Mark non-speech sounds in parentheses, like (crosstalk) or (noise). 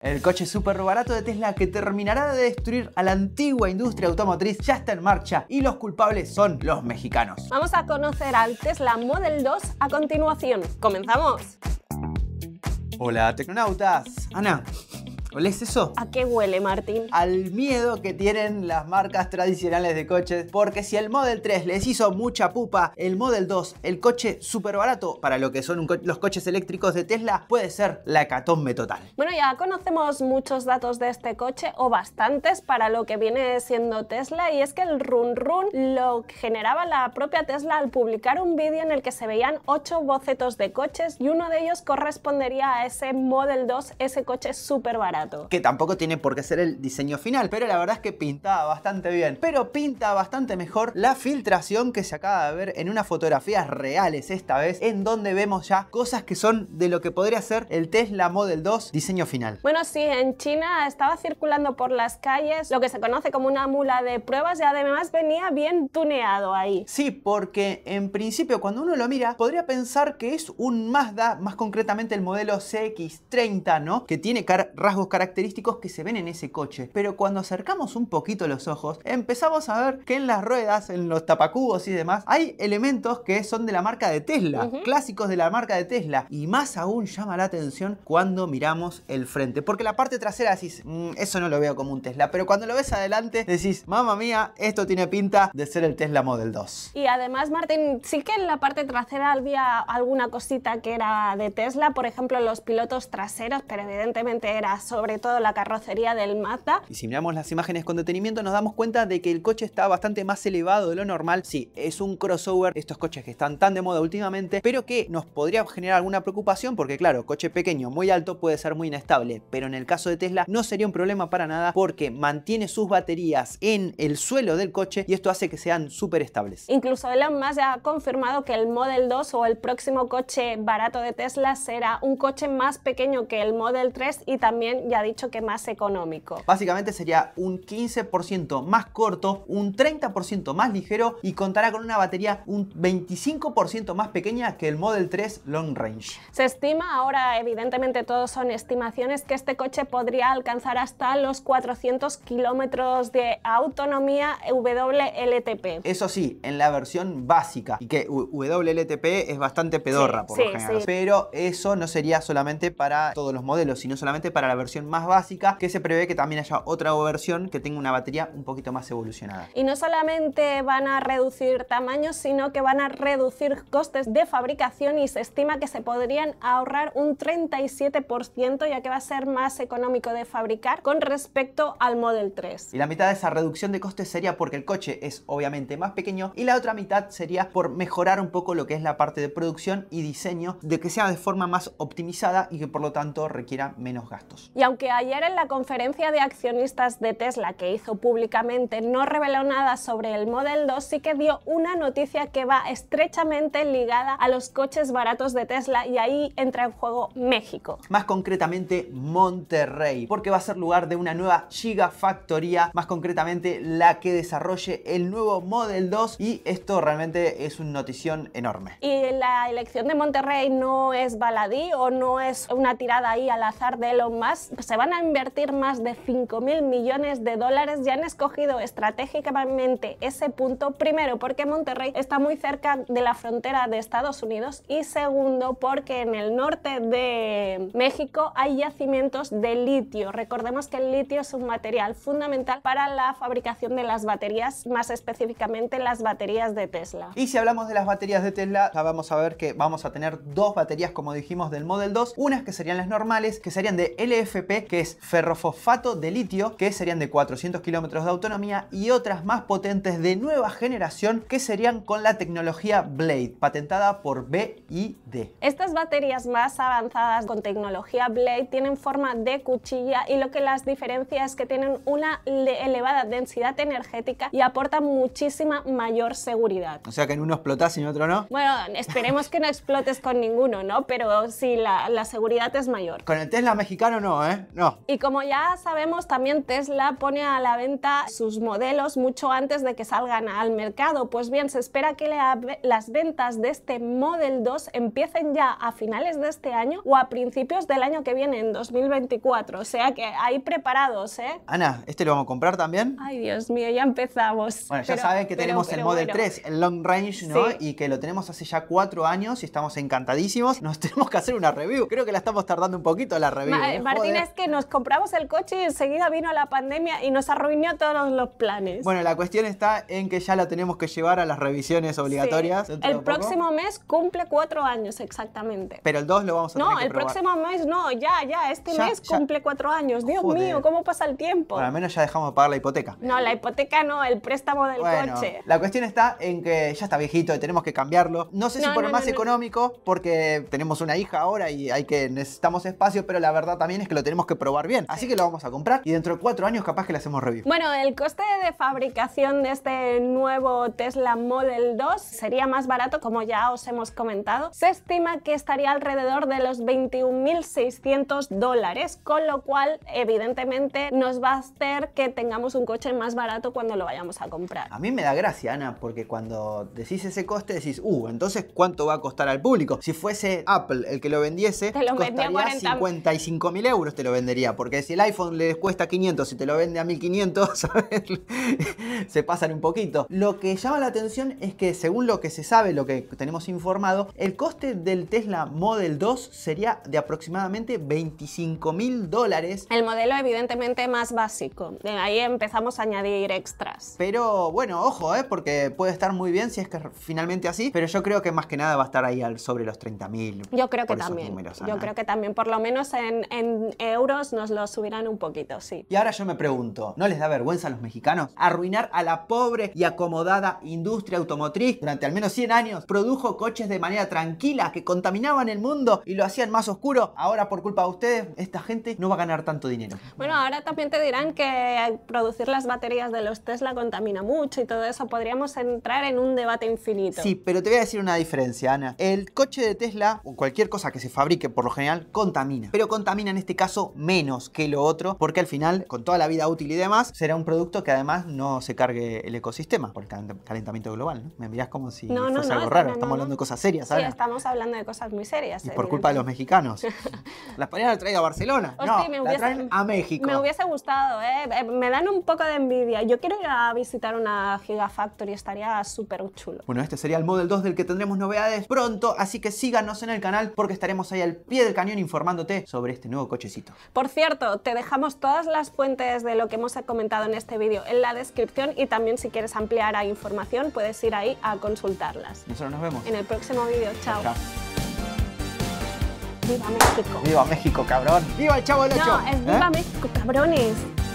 El coche súper barato de Tesla que terminará de destruir a la antigua industria automotriz ya está en marcha y los culpables son los mexicanos. Vamos a conocer al Tesla Model 2 a continuación. ¡Comenzamos! Hola, tecnonautas. Ana, es eso? ¿A qué huele, Martín? Al miedo que tienen las marcas tradicionales de coches, porque si el Model 3 les hizo mucha pupa, el Model 2, el coche súper barato para lo que son los coches eléctricos de Tesla, puede ser la catombe total. Bueno, ya conocemos muchos datos de este coche, o bastantes, para lo que viene siendo Tesla, y es que el run run lo generaba la propia Tesla al publicar un vídeo en el que se veían ocho bocetos de coches y uno de ellos correspondería a ese Model 2, ese coche súper barato. Que tampoco tiene por qué ser el diseño final, pero la verdad es que pintaba bastante bien. Pero pinta bastante mejor la filtración que se acaba de ver en unas fotografías reales esta vez, en donde vemos ya cosas que son de lo que podría ser el Tesla Model 2 diseño final. Bueno, sí, en China estaba circulando por las calles lo que se conoce como una mula de pruebas y además venía bien tuneado ahí. Sí, porque en principio cuando uno lo mira podría pensar que es un Mazda, más concretamente el modelo CX30, ¿no? Que tiene car rasgos característicos que se ven en ese coche. Pero cuando acercamos un poquito los ojos, empezamos a ver que en las ruedas, en los tapacubos y demás, hay elementos que son de la marca de Tesla, clásicos de la marca de Tesla. Y más aún llama la atención cuando miramos el frente. Porque la parte trasera decís, mm, eso no lo veo como un Tesla. Pero cuando lo ves adelante, decís, mamá mía, esto tiene pinta de ser el Tesla Model 2. Y además, Martín, sí que en la parte trasera había alguna cosita que era de Tesla. Por ejemplo, los pilotos traseros, pero evidentemente era solo sobre todo la carrocería del mata Y si miramos las imágenes con detenimiento nos damos cuenta de que el coche está bastante más elevado de lo normal. Sí, es un crossover, estos coches que están tan de moda últimamente, pero que nos podría generar alguna preocupación porque claro, coche pequeño muy alto puede ser muy inestable, pero en el caso de Tesla no sería un problema para nada porque mantiene sus baterías en el suelo del coche y esto hace que sean súper estables. Incluso Elon Musk ha confirmado que el Model 2 o el próximo coche barato de Tesla será un coche más pequeño que el Model 3 y también ya ha dicho que más económico. Básicamente sería un 15% más corto, un 30% más ligero y contará con una batería un 25% más pequeña que el Model 3 Long Range. Se estima ahora, evidentemente todos son estimaciones, que este coche podría alcanzar hasta los 400 kilómetros de autonomía WLTP. Eso sí, en la versión básica y que WLTP es bastante pedorra por lo general. Pero eso no sería solamente para todos los modelos, sino solamente para la versión más básica, que se prevé que también haya otra versión que tenga una batería un poquito más evolucionada. Y no solamente van a reducir tamaño, sino que van a reducir costes de fabricación y se estima que se podrían ahorrar un 37%, ya que va a ser más económico de fabricar con respecto al Model 3. Y la mitad de esa reducción de costes sería porque el coche es obviamente más pequeño y la otra mitad sería por mejorar un poco lo que es la parte de producción y diseño, de que sea de forma más optimizada y que por lo tanto requiera menos gastos. Y aunque ayer en la conferencia de accionistas de Tesla que hizo públicamente no reveló nada sobre el Model 2, sí que dio una noticia que va estrechamente ligada a los coches baratos de Tesla y ahí entra en juego México. Más concretamente Monterrey, porque va a ser lugar de una nueva gigafactoría, más concretamente la que desarrolle el nuevo Model 2 y esto realmente es una notición enorme. Y la elección de Monterrey no es baladí o no es una tirada ahí al azar de Elon Musk, se van a invertir más de 5.000 millones de dólares ya han escogido estratégicamente ese punto, primero porque Monterrey está muy cerca de la frontera de Estados Unidos y segundo porque en el norte de México hay yacimientos de litio. Recordemos que el litio es un material fundamental para la fabricación de las baterías, más específicamente las baterías de Tesla. Y si hablamos de las baterías de Tesla, vamos a ver que vamos a tener dos baterías como dijimos del Model 2, unas que serían las normales, que serían de LFP que es ferrofosfato de litio, que serían de 400 kilómetros de autonomía, y otras más potentes de nueva generación, que serían con la tecnología Blade, patentada por BID. Estas baterías más avanzadas con tecnología Blade tienen forma de cuchilla y lo que las diferencia es que tienen una elevada densidad energética y aportan muchísima mayor seguridad. O sea que en uno explotás y en otro no. Bueno, esperemos que no explotes con ninguno, ¿no? Pero sí, la seguridad es mayor. Con el Tesla mexicano no, ¿eh? ¿eh? No. Y como ya sabemos, también Tesla pone a la venta sus modelos mucho antes de que salgan al mercado. Pues bien, se espera que las ventas de este Model 2 empiecen ya a finales de este año o a principios del año que viene, en 2024. O sea que ahí preparados, ¿eh? Ana, ¿este lo vamos a comprar también? Ay, Dios mío, ya empezamos. Bueno, ya saben que tenemos el Model 3, el Long Range, ¿no? Y que lo tenemos hace ya cuatro años y estamos encantadísimos. Nos (laughs) tenemos que hacer una review. Creo que la estamos tardando un poquito la review. ¿eh? Martínez es que nos compramos el coche y enseguida vino la pandemia y nos arruinó todos los planes. Bueno, la cuestión está en que ya la tenemos que llevar a las revisiones obligatorias. El próximo mes cumple cuatro años exactamente. Pero el dos lo vamos a no, tener No, el próximo mes no, ya, ya, este mes cumple cuatro años. Dios mío, ¿cómo pasa el tiempo? al menos ya dejamos de pagar la hipoteca. No, la hipoteca no, el préstamo del coche. La cuestión está en que ya está viejito y tenemos que cambiarlo. No sé si por más económico, porque tenemos una hija ahora y hay que necesitamos espacio, pero la verdad también es que lo tenemos que probar bien. Así que lo vamos a comprar y dentro de cuatro años capaz que le hacemos review. Bueno, el coste de fabricación de este nuevo Tesla Model 2 sería más barato, como ya os hemos comentado. Se estima que estaría alrededor de los 21.600 dólares, con lo cual evidentemente nos va a hacer que tengamos un coche más barato cuando lo vayamos a comprar. A mí me da gracia, Ana, porque cuando decís ese coste decís, uh, entonces ¿cuánto va a costar al público? Si fuese Apple el que lo vendiese, Te lo costaría 55.000 euros te lo vendería. Porque si el iPhone les cuesta 500 y te lo vende a 1500, (laughs) se pasan un poquito. Lo que llama la atención es que según lo que se sabe, lo que tenemos informado, el coste del Tesla Model 2 sería de aproximadamente 25 mil dólares. El modelo evidentemente más básico. ahí empezamos a añadir extras. Pero bueno, ojo, ¿eh? porque puede estar muy bien si es que finalmente así. Pero yo creo que más que nada va a estar ahí sobre los 30 mil. Yo creo que también. yo creo que también, por lo menos en euros nos lo subirán un poquito, sí. Y ahora yo me pregunto, ¿no les da vergüenza a los mexicanos arruinar a la pobre y acomodada industria automotriz durante al menos 100 años? Produjo coches de manera tranquila que contaminaban el mundo y lo hacían más oscuro. Ahora por culpa de ustedes, esta gente no va a ganar tanto dinero. Bueno, ahora también te dirán que producir las baterías de los Tesla contamina mucho y todo eso. Podríamos entrar en un debate infinito. Sí, pero te voy a decir una diferencia, Ana. El coche de Tesla o cualquier cosa que se fabrique por lo general contamina. Pero contamina en este caso menos que lo otro, porque al final, con toda la vida útil y demás, será un producto que además no se cargue el ecosistema por el calentamiento global. Me mirás como si no, algo raro. estamos hablando de cosas serias, estamos hablando de cosas muy serias. Y por culpa de los mexicanos. Las podrían haber traído a Barcelona. Oh, a México. Me hubiese gustado, ¿eh? Eh, Me dan un poco de envidia. Yo quiero ir a visitar una Gigafactory, estaría súper chulo. Bueno, este sería el Model 2 del que tendremos novedades pronto, así que síganos en el canal porque estaremos ahí al pie del cañón informándote sobre este nuevo cochecito. Por cierto, te dejamos todas las fuentes de lo que hemos comentado en este vídeo en la descripción y también si quieres ampliar a información puedes ir ahí a consultarlas. Nosotros nos vemos. En el próximo vídeo. Chao. ¡Viva México! ¡Viva México, cabrón! ¡Viva el Chavo del No, es ¡Viva ¿Eh? México, cabrones!